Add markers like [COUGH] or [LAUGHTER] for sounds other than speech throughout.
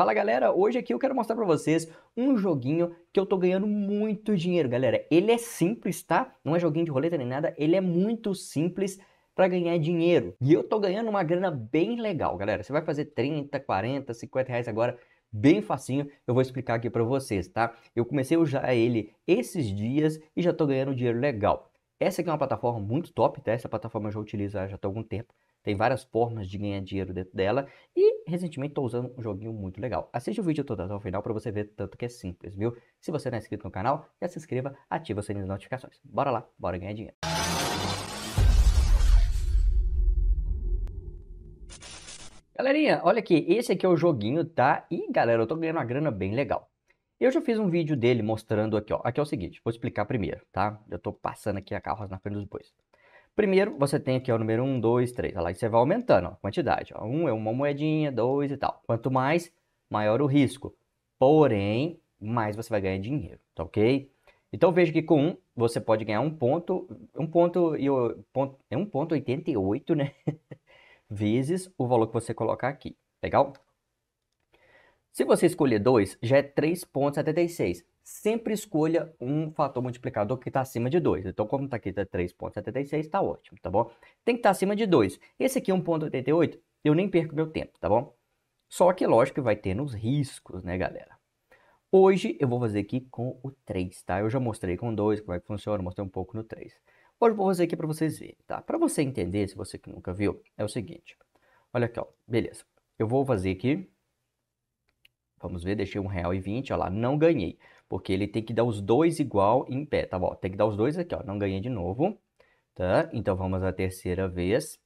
Fala galera, hoje aqui eu quero mostrar para vocês um joguinho que eu tô ganhando muito dinheiro, galera. Ele é simples, tá? Não é joguinho de roleta nem nada, ele é muito simples para ganhar dinheiro. E eu tô ganhando uma grana bem legal, galera. Você vai fazer 30, 40, 50 reais agora, bem facinho. Eu vou explicar aqui para vocês, tá? Eu comecei a usar ele esses dias e já tô ganhando dinheiro legal. Essa aqui é uma plataforma muito top, tá? Essa plataforma eu já utilizo já há algum tempo. Tem várias formas de ganhar dinheiro dentro dela. E recentemente estou usando um joguinho muito legal. Assista o vídeo todo até o final para você ver tanto que é simples, viu? Se você não é inscrito no canal, já se inscreva, ativa o sininho das notificações. Bora lá, bora ganhar dinheiro. Galerinha, olha aqui, esse aqui é o joguinho, tá? E galera, eu tô ganhando uma grana bem legal. Eu já fiz um vídeo dele mostrando aqui, ó. Aqui é o seguinte, vou explicar primeiro, tá? Eu tô passando aqui a carroça na frente dos bois. Primeiro, você tem aqui ó, o número 1, 2, 3. Olha lá, e você vai aumentando ó, a quantidade. Ó, 1 é uma moedinha, 2 e tal. Quanto mais, maior o risco. Porém, mais você vai ganhar dinheiro, tá ok? Então veja que com 1 você pode ganhar 1 ponto, 1 ponto e ponto, é 1.88, né? [LAUGHS] Vezes o valor que você colocar aqui, legal? Se você escolher 2, já é 3.76 sempre escolha um fator multiplicador que está acima de 2. Então, como está aqui, está 3,76, está ótimo, tá bom? Tem que estar tá acima de 2. Esse aqui, 1,88, é eu nem perco meu tempo, tá bom? Só que, lógico, que vai ter nos riscos, né, galera? Hoje eu vou fazer aqui com o 3, tá? Eu já mostrei com 2 como é que funciona, mostrei um pouco no 3. Hoje eu vou fazer aqui para vocês verem, tá? Para você entender, se você que nunca viu, é o seguinte. Olha aqui, ó. Beleza. Eu vou fazer aqui Vamos ver, deixei um real e vinte, lá, não ganhei. Porque ele tem que dar os dois igual em pé, tá bom? Tem que dar os dois aqui, ó, não ganhei de novo, tá? Então, vamos à terceira vez,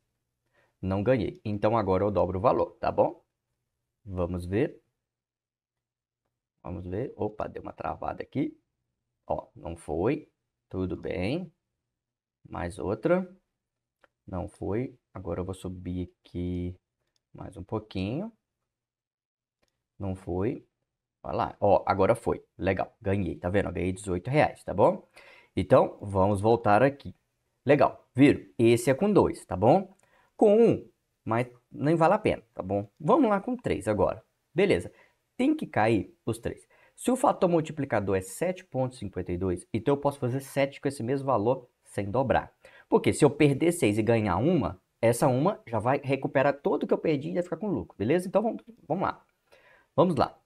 não ganhei. Então, agora eu dobro o valor, tá bom? Vamos ver. Vamos ver. Opa, deu uma travada aqui. Ó, não foi. Tudo bem. Mais outra. Não foi. Agora eu vou subir aqui mais um pouquinho. Não foi. Vai lá. Ó, agora foi. Legal. Ganhei. Tá vendo? ganhei 18 reais, tá bom? Então, vamos voltar aqui. Legal. Viram? Esse é com 2, tá bom? Com 1, um, mas nem vale a pena, tá bom? Vamos lá com 3 agora. Beleza. Tem que cair os 3. Se o fator multiplicador é 7,52, então eu posso fazer 7 com esse mesmo valor sem dobrar. Porque se eu perder 6 e ganhar uma, essa uma já vai recuperar todo o que eu perdi e vai ficar com lucro, beleza? Então vamos, vamos lá. Vamos lá.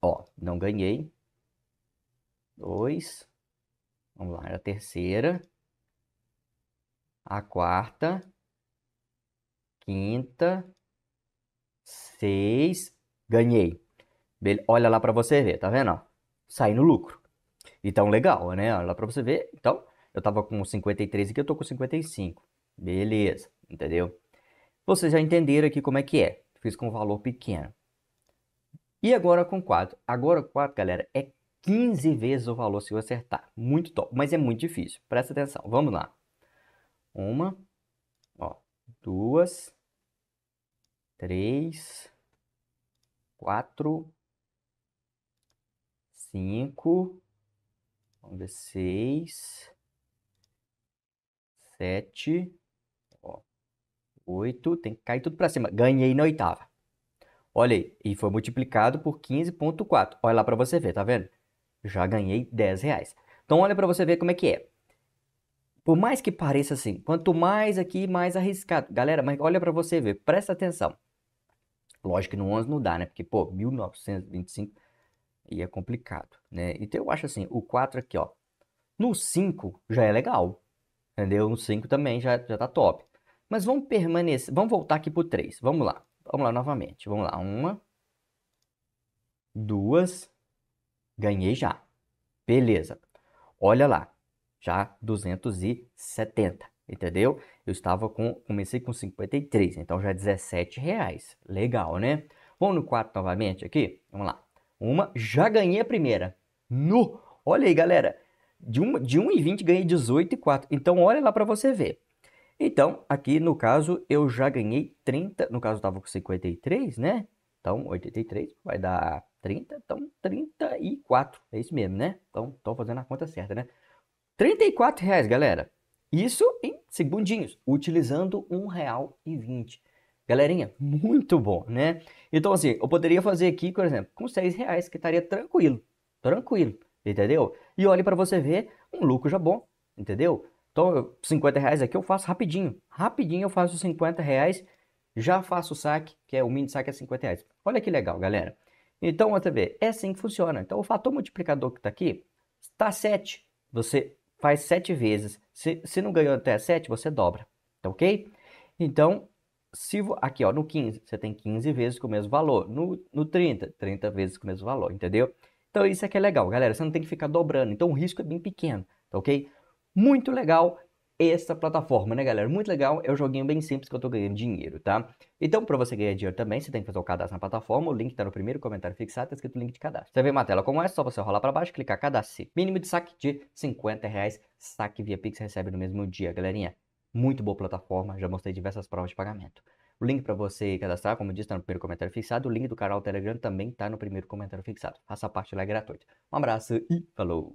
Ó, não ganhei. Dois. Vamos lá, era a terceira. A quarta. Quinta. Seis. Ganhei. Olha lá para você ver, tá vendo? Saí no lucro. Então, legal, né? Olha lá para você ver. Então, eu estava com 53 aqui, eu tô com 55. Beleza, entendeu? Vocês já entenderam aqui como é que é. Fiz com um valor pequeno. E agora com 4. Agora com 4, galera, é 15 vezes o valor se eu acertar. Muito top, mas é muito difícil. Presta atenção. Vamos lá. Uma, ó, duas, três, quatro, cinco, vamos ver, seis, sete, ó, oito, tem que cair tudo para cima. Ganhei na oitava. Olha aí, e foi multiplicado por 15.4. Olha lá para você ver, tá vendo? Já ganhei 10 reais. Então olha para você ver como é que é. Por mais que pareça assim, quanto mais aqui, mais arriscado. Galera, mas olha para você ver, presta atenção. Lógico que no 11 não dá, né? Porque, pô, 1925 e é complicado, né? Então eu acho assim, o 4 aqui, ó. No 5 já é legal, entendeu? No 5 também já, já tá top. Mas vamos permanecer, vamos voltar aqui pro 3, vamos lá. Vamos lá novamente. Vamos lá. Uma. Duas. Ganhei já. Beleza. Olha lá. Já 270. Entendeu? Eu estava com. Comecei com 53. Então já 17 reais. Legal, né? Vamos no 4 novamente aqui? Vamos lá. Uma. Já ganhei a primeira. No! Olha aí, galera. De, uma, de 1,20 ganhei 18,4. Então olha lá para você ver. Então, aqui no caso, eu já ganhei 30, no caso estava com 53, né? Então, 83 vai dar 30, então 34, é isso mesmo, né? Então, estou fazendo a conta certa, né? 34 reais, galera. Isso em segundinhos, utilizando um real e 20. Galerinha, muito bom, né? Então, assim, eu poderia fazer aqui, por exemplo, com 6 reais, que estaria tranquilo, tranquilo, entendeu? E olhe para você ver um lucro já bom, entendeu? Então, 50 reais aqui eu faço rapidinho. Rapidinho eu faço 50 reais, já faço o saque, que é o mini saque é 50 reais. Olha que legal, galera. Então, outra vez, é assim que funciona. Então, o fator multiplicador que está aqui está 7. Você faz 7 vezes. Se, se não ganhou até 7, você dobra. Tá ok? Então, se aqui ó, no 15, você tem 15 vezes com o mesmo valor. No, no 30, 30 vezes com o mesmo valor, entendeu? Então, isso é que é legal, galera. Você não tem que ficar dobrando. Então, o risco é bem pequeno, tá ok? Muito legal essa plataforma, né, galera? Muito legal, é um joguinho bem simples que eu tô ganhando dinheiro, tá? Então, para você ganhar dinheiro também, você tem que fazer o cadastro na plataforma, o link tá no primeiro comentário fixado, tá escrito link de cadastro. Você vê uma tela como essa, só você rolar para baixo, clicar cadastro. Mínimo de saque de 50 reais, saque via Pix recebe no mesmo dia, galerinha. Muito boa plataforma, já mostrei diversas provas de pagamento. O link para você cadastrar, como eu disse, está no primeiro comentário fixado. O link do canal Telegram também está no primeiro comentário fixado. Faça parte lá, é gratuito. Um abraço e falou!